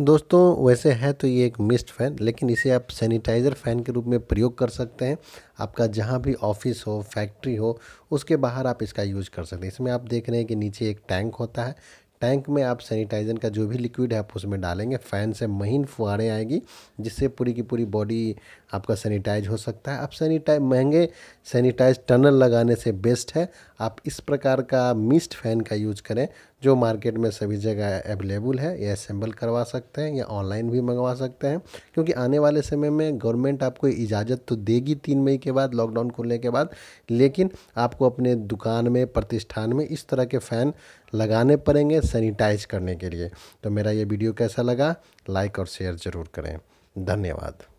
दोस्तों वैसे है तो ये एक मिस्ट फ़ैन लेकिन इसे आप सैनिटाइज़र फ़ैन के रूप में प्रयोग कर सकते हैं आपका जहाँ भी ऑफिस हो फैक्ट्री हो उसके बाहर आप इसका यूज़ कर सकते हैं इसमें आप देख रहे हैं कि नीचे एक टैंक होता है टैंक में आप सैनिटाइजर का जो भी लिक्विड है आप उसमें डालेंगे फ़ैन से महीन फुहारें आएगी जिससे पूरी की पूरी बॉडी आपका सैनिटाइज हो सकता है आप सैनिटाइज महंगे सैनिटाइज टनल लगाने से बेस्ट है आप इस प्रकार का मिस्ट फैन का यूज करें जो मार्केट में सभी जगह अवेलेबल है ये असेंबल करवा सकते हैं या ऑनलाइन भी मंगवा सकते हैं क्योंकि आने वाले समय में गवर्नमेंट आपको इजाज़त तो देगी तीन मई के बाद लॉकडाउन खुलने के बाद लेकिन आपको अपने दुकान में प्रतिष्ठान में इस तरह के फ़ैन लगाने पड़ेंगे सैनिटाइज करने के लिए तो मेरा ये वीडियो कैसा लगा लाइक और शेयर ज़रूर करें धन्यवाद